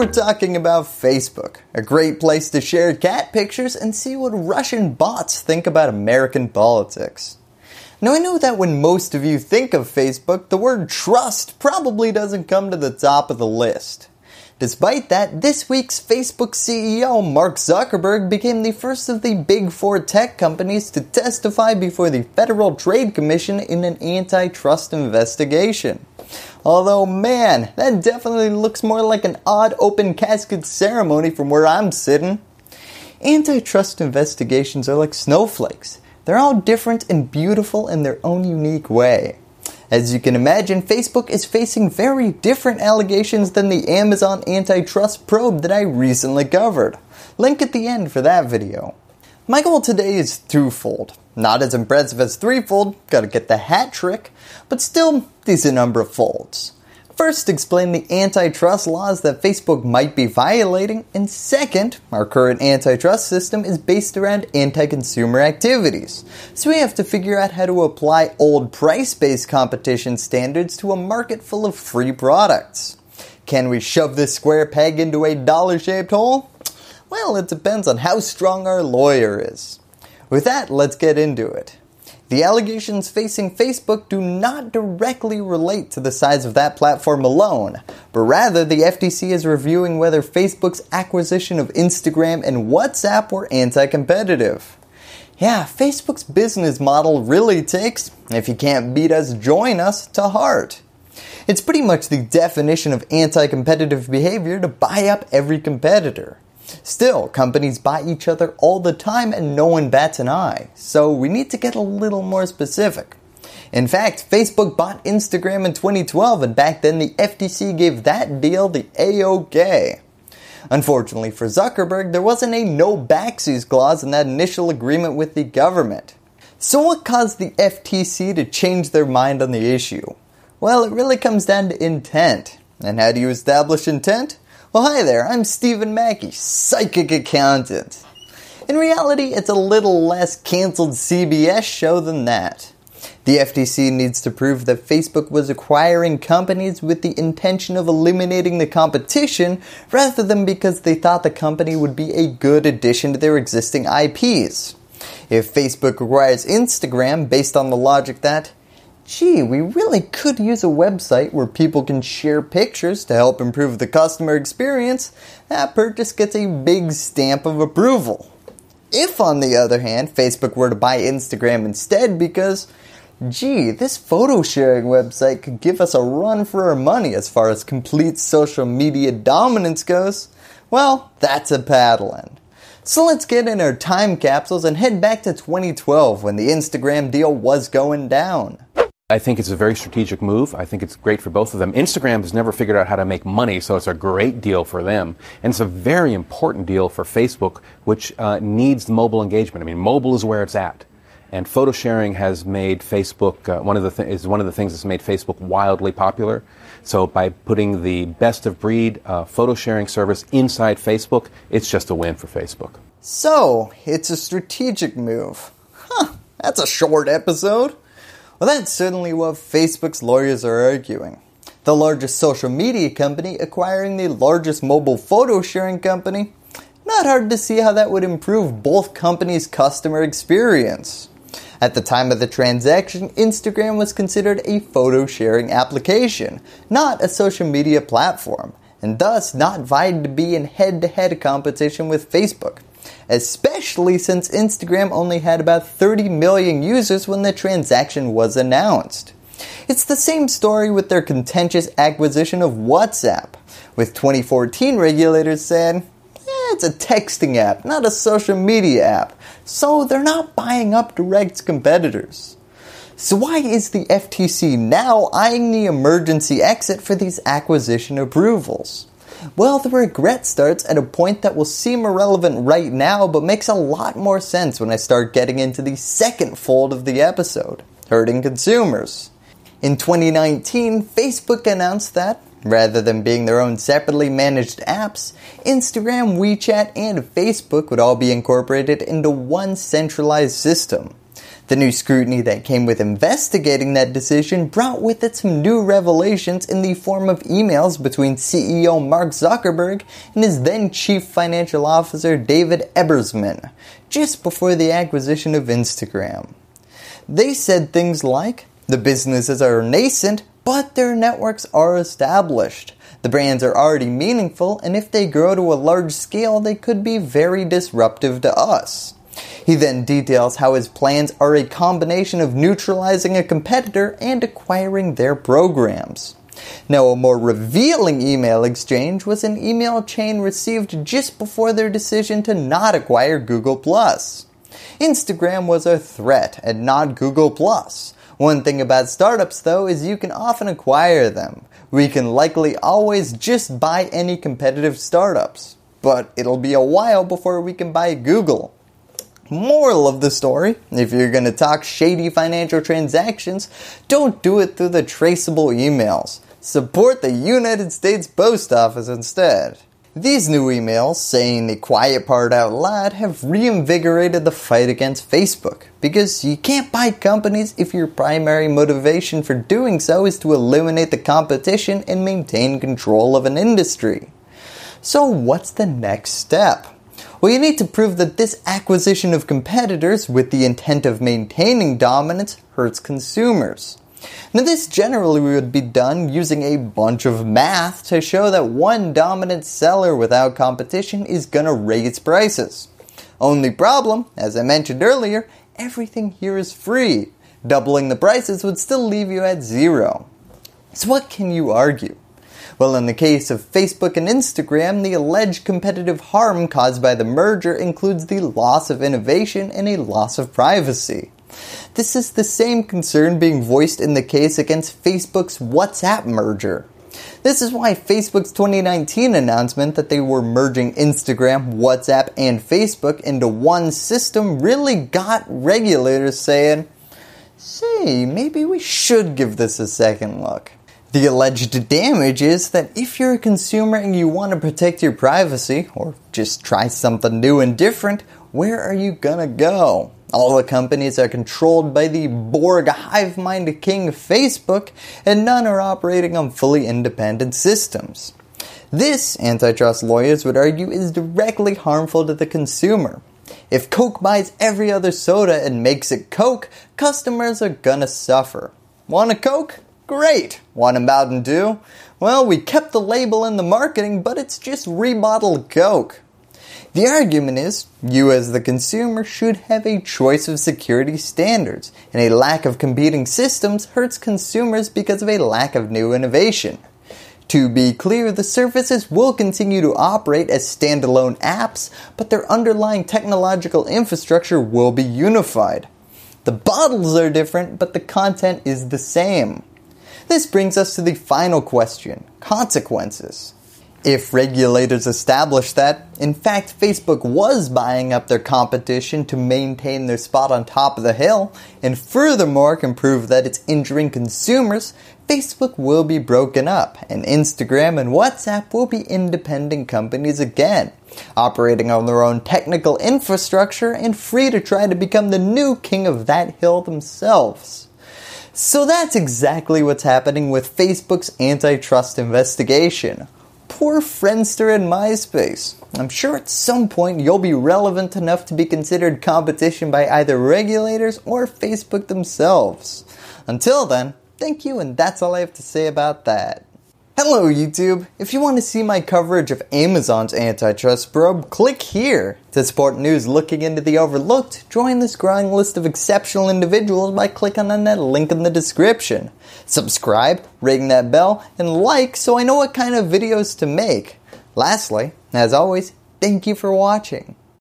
we're talking about Facebook, a great place to share cat pictures and see what Russian bots think about American politics. Now I know that when most of you think of Facebook, the word trust probably doesn't come to the top of the list. Despite that, this week's Facebook CEO Mark Zuckerberg became the first of the big four tech companies to testify before the Federal Trade Commission in an antitrust investigation. Although, man, that definitely looks more like an odd open casket ceremony from where I'm sitting. Antitrust investigations are like snowflakes. They're all different and beautiful in their own unique way. As you can imagine, Facebook is facing very different allegations than the Amazon antitrust probe that I recently covered. Link at the end for that video. My goal today is twofold. Not as impressive as threefold, gotta get the hat trick, but still decent number of folds. First, explain the antitrust laws that Facebook might be violating, and second, our current antitrust system is based around anti-consumer activities, so we have to figure out how to apply old price-based competition standards to a market full of free products. Can we shove this square peg into a dollar-shaped hole? Well, it depends on how strong our lawyer is. With that, let's get into it. The allegations facing Facebook do not directly relate to the size of that platform alone, but rather the FTC is reviewing whether Facebook's acquisition of Instagram and WhatsApp were anti competitive. Yeah, Facebook's business model really takes, if you can't beat us, join us, to heart. It's pretty much the definition of anti competitive behavior to buy up every competitor. Still, companies buy each other all the time and no one bats an eye, so we need to get a little more specific. In fact, Facebook bought Instagram in 2012 and back then the FTC gave that deal the AOK. Unfortunately for Zuckerberg, there wasn't a no backsies clause in that initial agreement with the government. So what caused the FTC to change their mind on the issue? Well, it really comes down to intent. And how do you establish intent? Well, hi there, I'm Stephen Mackey, psychic accountant. In reality, it's a little less cancelled CBS show than that. The FTC needs to prove that Facebook was acquiring companies with the intention of eliminating the competition rather than because they thought the company would be a good addition to their existing IPs. If Facebook acquires Instagram based on the logic that gee, we really could use a website where people can share pictures to help improve the customer experience, that purchase gets a big stamp of approval. If, on the other hand, Facebook were to buy Instagram instead because, gee, this photo sharing website could give us a run for our money as far as complete social media dominance goes, well, that's a paddling. end. So let's get in our time capsules and head back to 2012 when the Instagram deal was going down. I think it's a very strategic move. I think it's great for both of them. Instagram has never figured out how to make money, so it's a great deal for them. And it's a very important deal for Facebook, which uh, needs mobile engagement. I mean, mobile is where it's at. And photo sharing has made Facebook uh, one of the th- is one of the things that's made Facebook wildly popular. So by putting the best of breed uh, photo sharing service inside Facebook, it's just a win for Facebook. So it's a strategic move. Huh? That's a short episode. Well, that's certainly what Facebook's lawyers are arguing. The largest social media company acquiring the largest mobile photo sharing company, not hard to see how that would improve both companies' customer experience. At the time of the transaction, Instagram was considered a photo sharing application, not a social media platform, and thus not vying to be in head to head competition with Facebook especially since Instagram only had about 30 million users when the transaction was announced. It's the same story with their contentious acquisition of WhatsApp, with 2014 regulators saying, eh, it's a texting app, not a social media app, so they're not buying up direct competitors. So why is the FTC now eyeing the emergency exit for these acquisition approvals? Well, the regret starts at a point that will seem irrelevant right now, but makes a lot more sense when I start getting into the second fold of the episode hurting consumers. In 2019, Facebook announced that, Rather than being their own separately managed apps, Instagram, WeChat, and Facebook would all be incorporated into one centralized system. The new scrutiny that came with investigating that decision brought with it some new revelations in the form of emails between CEO Mark Zuckerberg and his then Chief Financial Officer David Ebersman, just before the acquisition of Instagram. They said things like, the businesses are nascent, but their networks are established. The brands are already meaningful, and if they grow to a large scale, they could be very disruptive to us. He then details how his plans are a combination of neutralizing a competitor and acquiring their programs. Now, a more revealing email exchange was an email chain received just before their decision to not acquire Google+. Instagram was a threat and not Google+. One thing about startups though is you can often acquire them. We can likely always just buy any competitive startups, but it'll be a while before we can buy Google. Moral of the story if you're going to talk shady financial transactions, don't do it through the traceable emails. Support the United States Post Office instead. These new emails, saying the quiet part out loud, have reinvigorated the fight against Facebook because you can't buy companies if your primary motivation for doing so is to eliminate the competition and maintain control of an industry. So what's the next step? Well, you need to prove that this acquisition of competitors with the intent of maintaining dominance hurts consumers. Now this generally would be done using a bunch of math to show that one dominant seller without competition is going to raise prices. Only problem, as I mentioned earlier, everything here is free. Doubling the prices would still leave you at zero. So what can you argue? Well, in the case of Facebook and Instagram, the alleged competitive harm caused by the merger includes the loss of innovation and a loss of privacy. This is the same concern being voiced in the case against Facebook's WhatsApp merger. This is why Facebook's 2019 announcement that they were merging Instagram, WhatsApp, and Facebook into one system really got regulators saying, say, maybe we should give this a second look. The alleged damage is that if you're a consumer and you want to protect your privacy, or just try something new and different, where are you gonna go? All the companies are controlled by the Borg hive mind king Facebook, and none are operating on fully independent systems. This, antitrust lawyers would argue, is directly harmful to the consumer. If Coke buys every other soda and makes it Coke, customers are gonna suffer. Want a Coke? Great! What about do? Well, we kept the label and the marketing, but it's just remodeled Coke. The argument is, you as the consumer should have a choice of security standards, and a lack of competing systems hurts consumers because of a lack of new innovation. To be clear, the services will continue to operate as standalone apps, but their underlying technological infrastructure will be unified. The bottles are different, but the content is the same. This brings us to the final question consequences. If regulators establish that, in fact, Facebook was buying up their competition to maintain their spot on top of the hill, and furthermore can prove that it's injuring consumers, Facebook will be broken up, and Instagram and WhatsApp will be independent companies again, operating on their own technical infrastructure and free to try to become the new king of that hill themselves. So that's exactly what's happening with Facebook's antitrust investigation. Poor Friendster and MySpace. I'm sure at some point you'll be relevant enough to be considered competition by either regulators or Facebook themselves. Until then, thank you and that's all I have to say about that. Hello YouTube! If you want to see my coverage of Amazon's antitrust probe, click here! To support news looking into the overlooked, join this growing list of exceptional individuals by clicking on that link in the description. Subscribe, ring that bell, and like so I know what kind of videos to make. Lastly, as always, thank you for watching.